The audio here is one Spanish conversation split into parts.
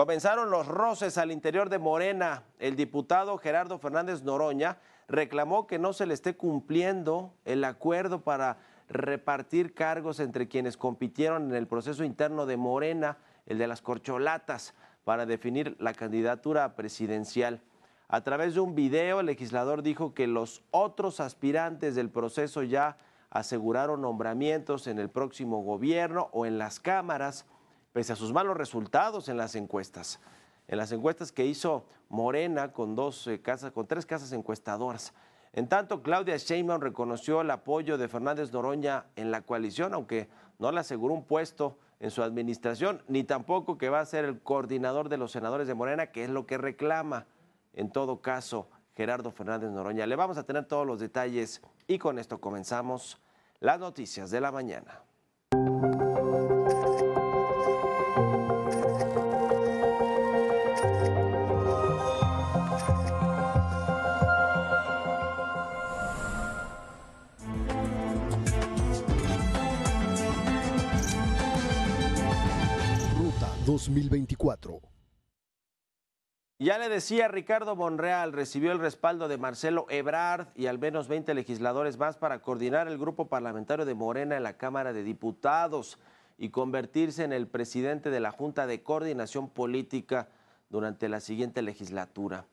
Comenzaron los roces al interior de Morena. El diputado Gerardo Fernández Noroña reclamó que no se le esté cumpliendo el acuerdo para repartir cargos entre quienes compitieron en el proceso interno de Morena, el de las corcholatas, para definir la candidatura presidencial. A través de un video, el legislador dijo que los otros aspirantes del proceso ya aseguraron nombramientos en el próximo gobierno o en las cámaras pese a sus malos resultados en las encuestas. En las encuestas que hizo Morena con, dos eh, casas, con tres casas encuestadoras. En tanto, Claudia Sheinbaum reconoció el apoyo de Fernández Noroña en la coalición, aunque no le aseguró un puesto en su administración, ni tampoco que va a ser el coordinador de los senadores de Morena, que es lo que reclama en todo caso Gerardo Fernández Noroña. Le vamos a tener todos los detalles y con esto comenzamos las noticias de la mañana. 2024. Ya le decía, Ricardo Monreal recibió el respaldo de Marcelo Ebrard y al menos 20 legisladores más para coordinar el grupo parlamentario de Morena en la Cámara de Diputados y convertirse en el presidente de la Junta de Coordinación Política durante la siguiente legislatura.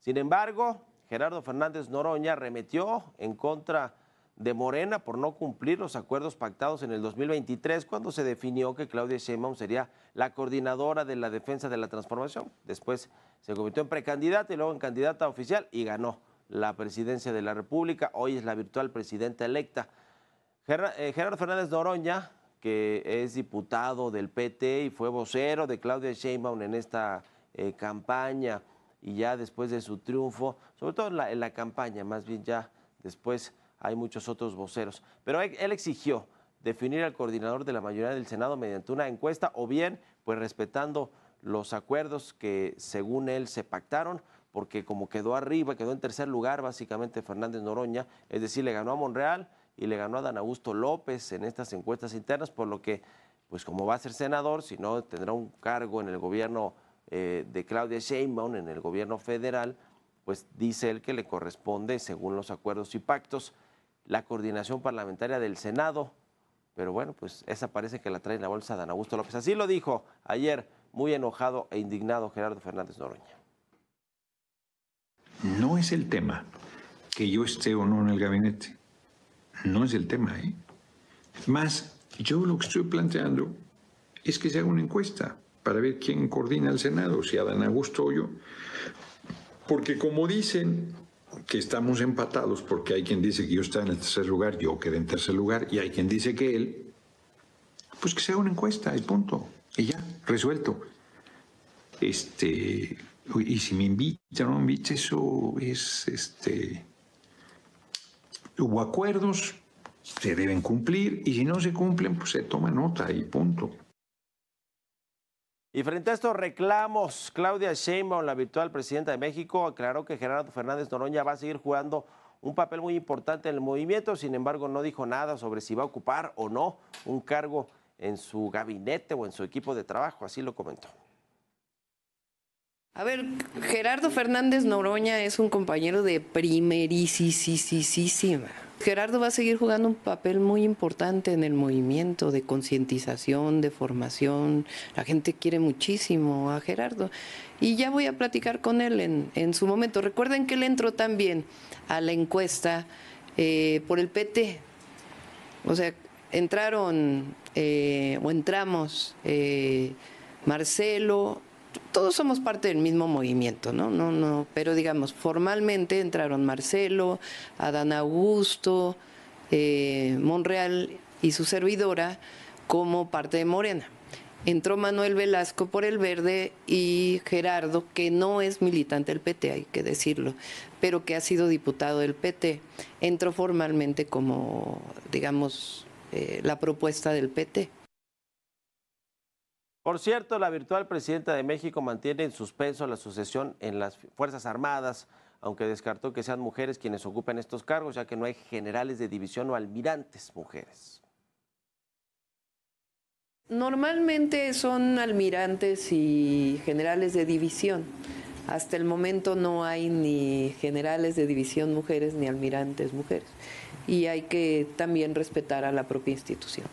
Sin embargo, Gerardo Fernández Noroña remetió en contra de Morena por no cumplir los acuerdos pactados en el 2023 cuando se definió que Claudia Sheinbaum sería la coordinadora de la defensa de la transformación. Después se convirtió en precandidata y luego en candidata oficial y ganó la presidencia de la República. Hoy es la virtual presidenta electa. Eh, Gerardo Fernández Noroña, que es diputado del PT y fue vocero de Claudia Sheinbaum en esta eh, campaña y ya después de su triunfo, sobre todo en la campaña, más bien ya después hay muchos otros voceros. Pero él exigió definir al coordinador de la mayoría del Senado mediante una encuesta o bien, pues respetando los acuerdos que según él se pactaron, porque como quedó arriba, quedó en tercer lugar básicamente Fernández Noroña, es decir, le ganó a Monreal y le ganó a Dan Augusto López en estas encuestas internas, por lo que, pues como va a ser senador, si no tendrá un cargo en el gobierno eh, de Claudia Sheinbaum, en el gobierno federal, pues dice él que le corresponde, según los acuerdos y pactos, la coordinación parlamentaria del Senado. Pero bueno, pues esa parece que la trae en la bolsa de Augusto López. Así lo dijo ayer, muy enojado e indignado Gerardo Fernández Noroña. No es el tema que yo esté o no en el gabinete. No es el tema, ¿eh? Más, yo lo que estoy planteando es que se haga una encuesta para ver quién coordina el Senado, si Adán Augusto o yo. Porque como dicen, que estamos empatados porque hay quien dice que yo estaba en el tercer lugar, yo quedé en tercer lugar, y hay quien dice que él, pues que sea una encuesta, y punto. Y ya, resuelto. Este, y si me invita o no me invita eso es, este, hubo acuerdos, se deben cumplir, y si no se cumplen, pues se toma nota y punto. Y frente a estos reclamos, Claudia Sheinbaum, la virtual presidenta de México, aclaró que Gerardo Fernández Noroña va a seguir jugando un papel muy importante en el movimiento, sin embargo no dijo nada sobre si va a ocupar o no un cargo en su gabinete o en su equipo de trabajo, así lo comentó. A ver, Gerardo Fernández Noroña es un compañero de primerísima Gerardo va a seguir jugando un papel muy importante en el movimiento de concientización, de formación. La gente quiere muchísimo a Gerardo. Y ya voy a platicar con él en, su momento. Recuerden que él entró también a la encuesta eh, por el PT. O sea, entraron eh, o entramos eh, Marcelo, todos somos parte del mismo movimiento, ¿no? No, no, pero digamos, formalmente entraron Marcelo, Adán Augusto, eh, Monreal y su servidora como parte de Morena. Entró Manuel Velasco por el Verde y Gerardo, que no es militante del PT, hay que decirlo, pero que ha sido diputado del PT, entró formalmente como, digamos, eh, la propuesta del PT. Por cierto, la virtual presidenta de México mantiene en suspenso la sucesión en las Fuerzas Armadas, aunque descartó que sean mujeres quienes ocupen estos cargos, ya que no hay generales de división o almirantes mujeres. Normalmente son almirantes y generales de división. Hasta el momento no hay ni generales de división mujeres ni almirantes mujeres. Y hay que también respetar a la propia institución.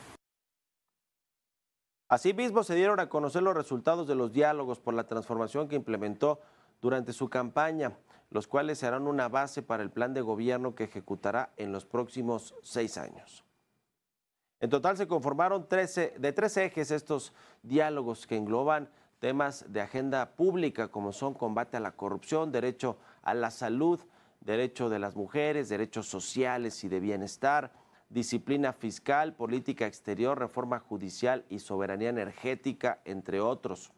Asimismo, se dieron a conocer los resultados de los diálogos por la transformación que implementó durante su campaña, los cuales serán una base para el plan de gobierno que ejecutará en los próximos seis años. En total se conformaron de tres ejes estos diálogos que engloban temas de agenda pública como son combate a la corrupción, derecho a la salud, derecho de las mujeres, derechos sociales y de bienestar, disciplina fiscal, política exterior, reforma judicial y soberanía energética, entre otros.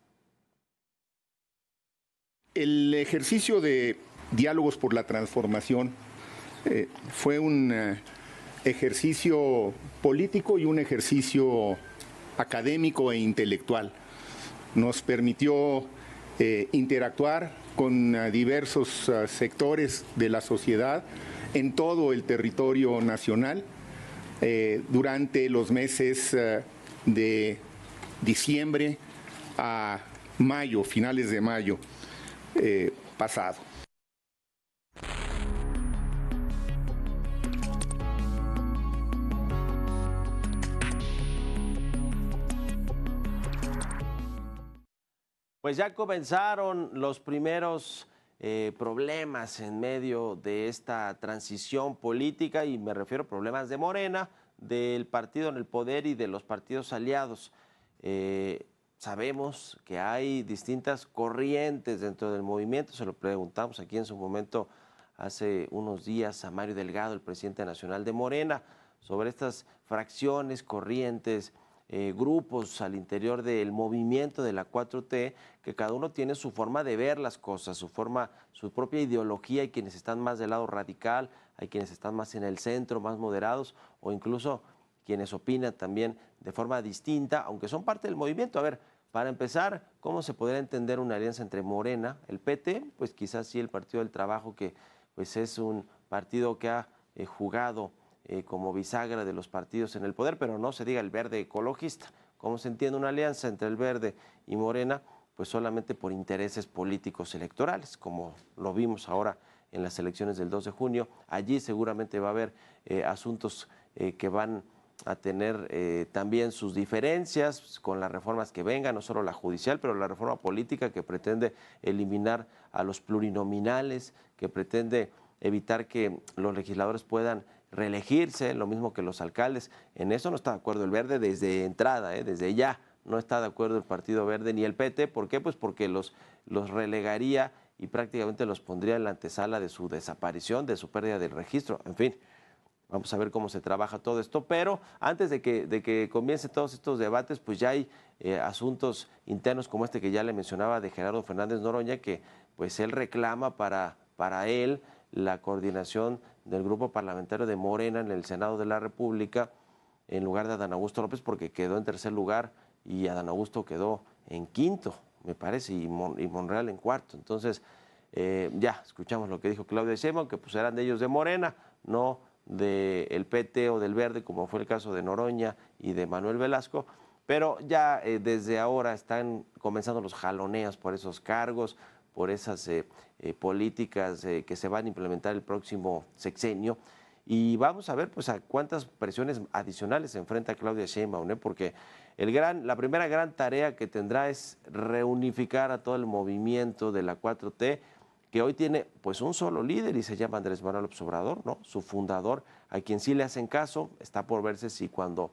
El ejercicio de diálogos por la transformación eh, fue un eh, ejercicio político y un ejercicio académico e intelectual. Nos permitió eh, interactuar con diversos sectores de la sociedad en todo el territorio nacional eh, durante los meses eh, de diciembre a mayo, finales de mayo eh, pasado. Pues ya comenzaron los primeros eh, problemas en medio de esta transición política y me refiero a problemas de Morena, del partido en el poder y de los partidos aliados. Eh, sabemos que hay distintas corrientes dentro del movimiento, se lo preguntamos aquí en su momento hace unos días a Mario Delgado, el presidente nacional de Morena, sobre estas fracciones, corrientes eh, grupos al interior del movimiento de la 4T, que cada uno tiene su forma de ver las cosas, su forma, su propia ideología, hay quienes están más del lado radical, hay quienes están más en el centro, más moderados, o incluso quienes opinan también de forma distinta, aunque son parte del movimiento. A ver, para empezar, ¿cómo se podría entender una alianza entre Morena, el PT, pues quizás sí el Partido del Trabajo, que pues es un partido que ha eh, jugado eh, como bisagra de los partidos en el poder, pero no se diga el verde ecologista. ¿Cómo se entiende una alianza entre el verde y Morena? Pues solamente por intereses políticos electorales, como lo vimos ahora en las elecciones del 2 de junio. Allí seguramente va a haber eh, asuntos eh, que van a tener también sus diferencias con las reformas que vengan, no solo la judicial, pero la reforma política que pretende eliminar a los plurinominales, que pretende evitar que los legisladores puedan reelegirse, lo mismo que los alcaldes. En eso no está de acuerdo el verde desde entrada, ¿eh? desde ya. No está de acuerdo el Partido Verde ni el PT. ¿Por qué? Pues porque los, los relegaría y prácticamente los pondría en la antesala de su desaparición, de su pérdida del registro. En fin, vamos a ver cómo se trabaja todo esto. Pero antes de que, de que comiencen todos estos debates, pues ya hay eh, asuntos internos como este que ya le mencionaba de Gerardo Fernández Noroña, que pues él reclama para, para él la coordinación del grupo parlamentario de Morena en el Senado de la República en lugar de Adán Augusto López porque quedó en tercer lugar y Adán Augusto quedó en quinto, me parece, y, Monreal en cuarto. Entonces, eh, ya escuchamos lo que dijo Claudia Sheinbaum, que pues eran de ellos de Morena, no del el PT o del Verde, como fue el caso de Noroña y de Manuel Velasco. Pero ya eh, desde ahora están comenzando los jaloneos por esos cargos por esas eh, eh, políticas eh, que se van a implementar el próximo sexenio. Y vamos a ver pues a cuántas presiones adicionales se enfrenta Claudia Sheinbaum, porque el gran, la primera gran tarea que tendrá es reunificar a todo el movimiento de la 4T, que hoy tiene pues un solo líder y se llama Andrés Manuel observador ¿no? su fundador, a quien sí le hacen caso, está por verse si cuando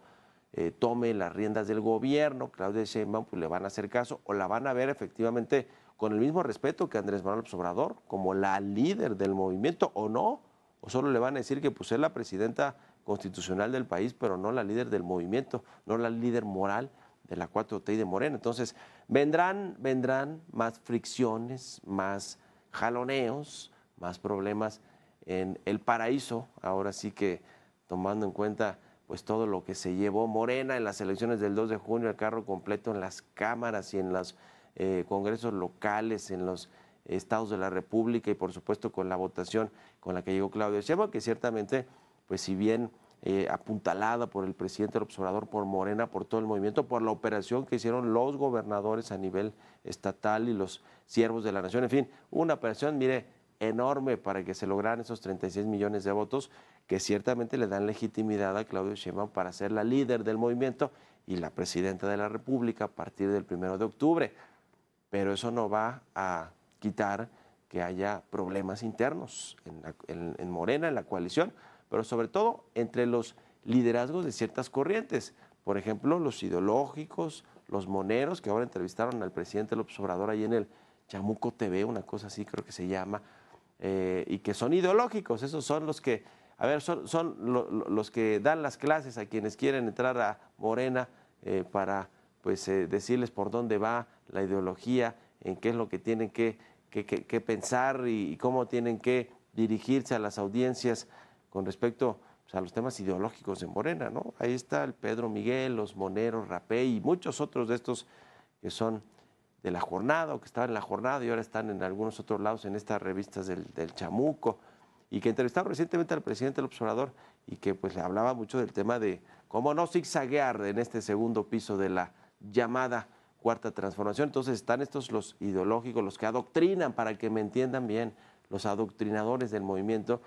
tome las riendas del gobierno, Claudia Sheinbaum, pues le van a hacer caso o la van a ver efectivamente con el mismo respeto que Andrés Manuel Obrador, como la líder del movimiento, o no, o solo le van a decir que pues, es la presidenta constitucional del país, pero no la líder del movimiento, no la líder moral de la 4T de Morena. Entonces, vendrán, vendrán más fricciones, más jaloneos, más problemas en el paraíso, ahora sí que tomando en cuenta pues todo lo que se llevó Morena en las elecciones del 2 de junio, el carro completo en las cámaras y en las eh, congresos locales en los estados de la República y por supuesto con la votación con la que llegó Claudio Sheinbaum, que ciertamente, pues si bien eh, apuntalada por el presidente del Observador, por Morena, por todo el movimiento, por la operación que hicieron los gobernadores a nivel estatal y los siervos de la nación. En fin, una operación, mire, enorme para que se lograran esos 36 millones de votos que ciertamente le dan legitimidad a Claudio Sheinbaum para ser la líder del movimiento y la presidenta de la República a partir del primero de octubre pero eso no va a quitar que haya problemas internos en, Morena, en la coalición, pero sobre todo entre los liderazgos de ciertas corrientes, por ejemplo, los ideológicos, los moneros, que ahora entrevistaron al presidente López Obrador ahí en el Chamuco TV, una cosa así creo que se llama, eh, y que son ideológicos, esos son los que, a ver, son, los que dan las clases a quienes quieren entrar a Morena eh, para pues eh, decirles por dónde va la ideología, en qué es lo que tienen que, pensar y, cómo tienen que dirigirse a las audiencias con respecto pues, a los temas ideológicos en Morena, ¿no? Ahí está el Pedro Miguel, los Moneros, Rapé y muchos otros de estos que son de la jornada o que estaban en la jornada y ahora están en algunos otros lados en estas revistas del, Chamuco y que entrevistaron recientemente al presidente del observador y que pues le hablaba mucho del tema de cómo no zigzaguear en este segundo piso de la llamada cuarta transformación. Entonces están estos los ideológicos, los que adoctrinan, para que me entiendan bien, los adoctrinadores del movimiento.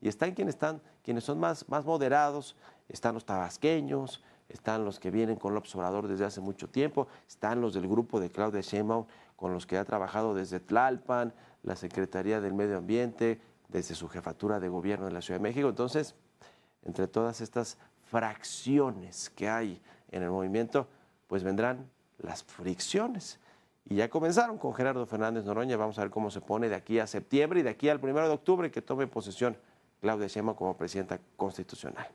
Y están quienes, están, quienes son más, más moderados, están los tabasqueños, están los que vienen con el observador desde hace mucho tiempo, están los del grupo de Claudia Sheinbaum, con los que ha trabajado desde Tlalpan, la Secretaría del Medio Ambiente, desde su jefatura de gobierno de la Ciudad de México. Entonces, entre todas estas fracciones que hay en el movimiento, pues vendrán las fricciones. Y ya comenzaron con Gerardo Fernández Noroña. Vamos a ver cómo se pone de aquí a septiembre y de aquí al primero de octubre que tome posesión Claudia Sheinbaum como presidenta constitucional.